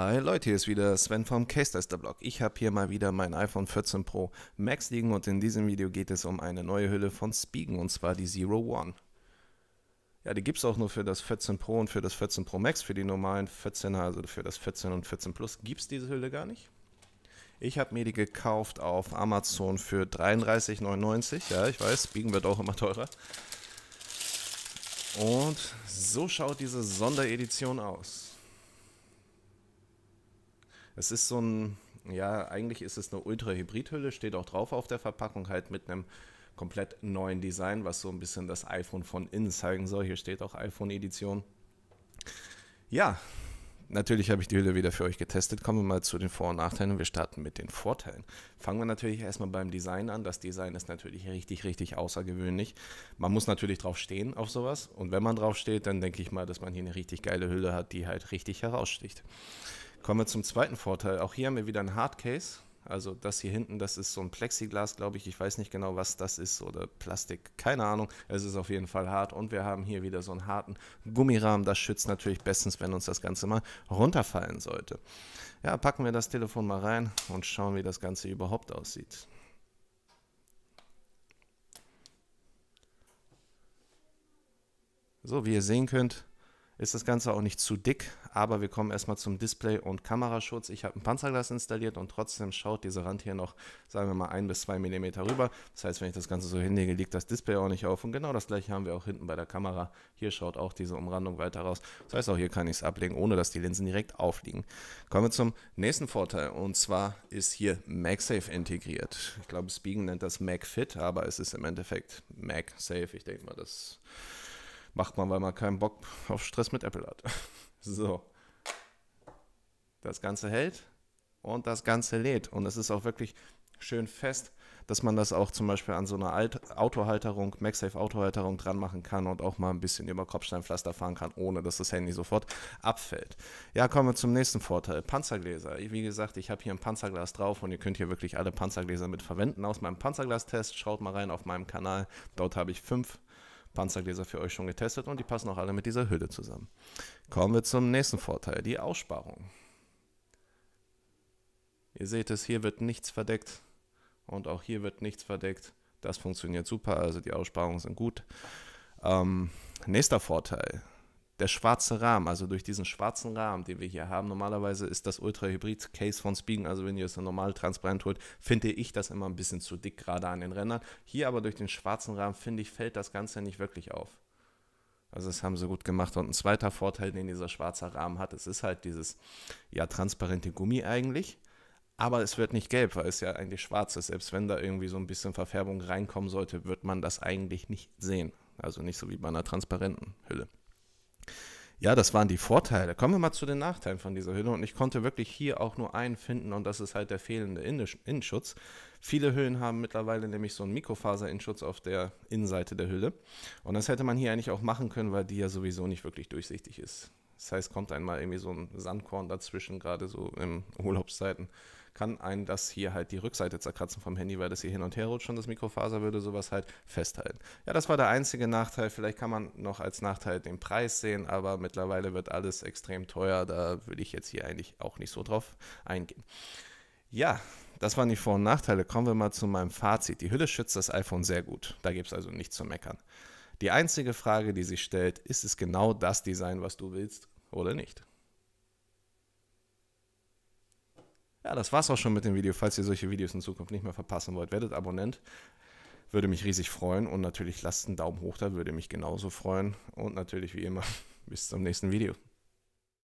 Hi Leute, hier ist wieder Sven vom Case Tester Blog. Ich habe hier mal wieder mein iPhone 14 Pro Max liegen und in diesem Video geht es um eine neue Hülle von Spigen und zwar die Zero One. Ja, die gibt es auch nur für das 14 Pro und für das 14 Pro Max, für die normalen 14er, also für das 14 und 14 Plus gibt es diese Hülle gar nicht. Ich habe mir die gekauft auf Amazon für 33,99. Ja, ich weiß, Spigen wird auch immer teurer. Und so schaut diese Sonderedition aus. Es ist so ein, ja, eigentlich ist es eine Ultra-Hybrid-Hülle, steht auch drauf auf der Verpackung, halt mit einem komplett neuen Design, was so ein bisschen das iPhone von innen zeigen soll. Hier steht auch iPhone-Edition. Ja, natürlich habe ich die Hülle wieder für euch getestet. Kommen wir mal zu den Vor- und Nachteilen. Wir starten mit den Vorteilen. Fangen wir natürlich erstmal beim Design an. Das Design ist natürlich richtig, richtig außergewöhnlich. Man muss natürlich drauf stehen auf sowas. Und wenn man drauf steht, dann denke ich mal, dass man hier eine richtig geile Hülle hat, die halt richtig heraussticht. Kommen wir zum zweiten Vorteil. Auch hier haben wir wieder ein Hardcase. Also das hier hinten, das ist so ein Plexiglas, glaube ich. Ich weiß nicht genau, was das ist oder Plastik. Keine Ahnung. Es ist auf jeden Fall hart. Und wir haben hier wieder so einen harten Gummirahmen. Das schützt natürlich bestens, wenn uns das Ganze mal runterfallen sollte. Ja, packen wir das Telefon mal rein und schauen, wie das Ganze überhaupt aussieht. So, wie ihr sehen könnt, ist das Ganze auch nicht zu dick, aber wir kommen erstmal zum Display- und Kameraschutz. Ich habe ein Panzerglas installiert und trotzdem schaut dieser Rand hier noch, sagen wir mal, ein bis zwei Millimeter rüber. Das heißt, wenn ich das Ganze so hinlege, liegt das Display auch nicht auf. Und genau das gleiche haben wir auch hinten bei der Kamera. Hier schaut auch diese Umrandung weiter raus. Das heißt, auch hier kann ich es ablegen, ohne dass die Linsen direkt aufliegen. Kommen wir zum nächsten Vorteil und zwar ist hier MagSafe integriert. Ich glaube, Spiegen nennt das MagFit, aber es ist im Endeffekt MagSafe. Ich denke mal, das Macht man, weil man keinen Bock auf Stress mit Apple hat. So. Das Ganze hält und das Ganze lädt. Und es ist auch wirklich schön fest, dass man das auch zum Beispiel an so einer Alt Autohalterung, MagSafe Autohalterung dran machen kann und auch mal ein bisschen über Kopfsteinpflaster fahren kann, ohne dass das Handy sofort abfällt. Ja, kommen wir zum nächsten Vorteil. Panzergläser. Wie gesagt, ich habe hier ein Panzerglas drauf und ihr könnt hier wirklich alle Panzergläser mit verwenden. Aus meinem Panzerglas-Test. schaut mal rein auf meinem Kanal. Dort habe ich fünf Panzergläser für euch schon getestet und die passen auch alle mit dieser Hülle zusammen. Kommen wir zum nächsten Vorteil, die Aussparung. Ihr seht es, hier wird nichts verdeckt und auch hier wird nichts verdeckt. Das funktioniert super, also die Aussparungen sind gut. Ähm, nächster Vorteil, der schwarze Rahmen, also durch diesen schwarzen Rahmen, den wir hier haben, normalerweise ist das Ultra-Hybrid-Case von Spigen, also wenn ihr es normal transparent holt, finde ich das immer ein bisschen zu dick, gerade an den Rändern. Hier aber durch den schwarzen Rahmen, finde ich, fällt das Ganze nicht wirklich auf. Also das haben sie gut gemacht. Und ein zweiter Vorteil, den dieser schwarze Rahmen hat, es ist halt dieses ja transparente Gummi eigentlich. Aber es wird nicht gelb, weil es ja eigentlich schwarz ist. Selbst wenn da irgendwie so ein bisschen Verfärbung reinkommen sollte, wird man das eigentlich nicht sehen. Also nicht so wie bei einer transparenten Hülle. Ja, das waren die Vorteile. Kommen wir mal zu den Nachteilen von dieser Hülle. Und ich konnte wirklich hier auch nur einen finden und das ist halt der fehlende Innenschutz. Viele Hüllen haben mittlerweile nämlich so einen Mikrofaser-Innenschutz auf der Innenseite der Hülle. Und das hätte man hier eigentlich auch machen können, weil die ja sowieso nicht wirklich durchsichtig ist. Das heißt, kommt einmal irgendwie so ein Sandkorn dazwischen, gerade so in Urlaubszeiten, kann einen das hier halt die Rückseite zerkratzen vom Handy, weil das hier hin und her rutscht und das Mikrofaser würde sowas halt festhalten. Ja, das war der einzige Nachteil. Vielleicht kann man noch als Nachteil den Preis sehen, aber mittlerweile wird alles extrem teuer. Da würde ich jetzt hier eigentlich auch nicht so drauf eingehen. Ja, das waren die Vor- und Nachteile. Kommen wir mal zu meinem Fazit. Die Hülle schützt das iPhone sehr gut. Da gibt es also nichts zu meckern. Die einzige Frage, die sich stellt, ist es genau das Design, was du willst oder nicht? Ja, das war's auch schon mit dem Video. Falls ihr solche Videos in Zukunft nicht mehr verpassen wollt, werdet Abonnent. Würde mich riesig freuen und natürlich lasst einen Daumen hoch da, würde mich genauso freuen. Und natürlich wie immer, bis zum nächsten Video.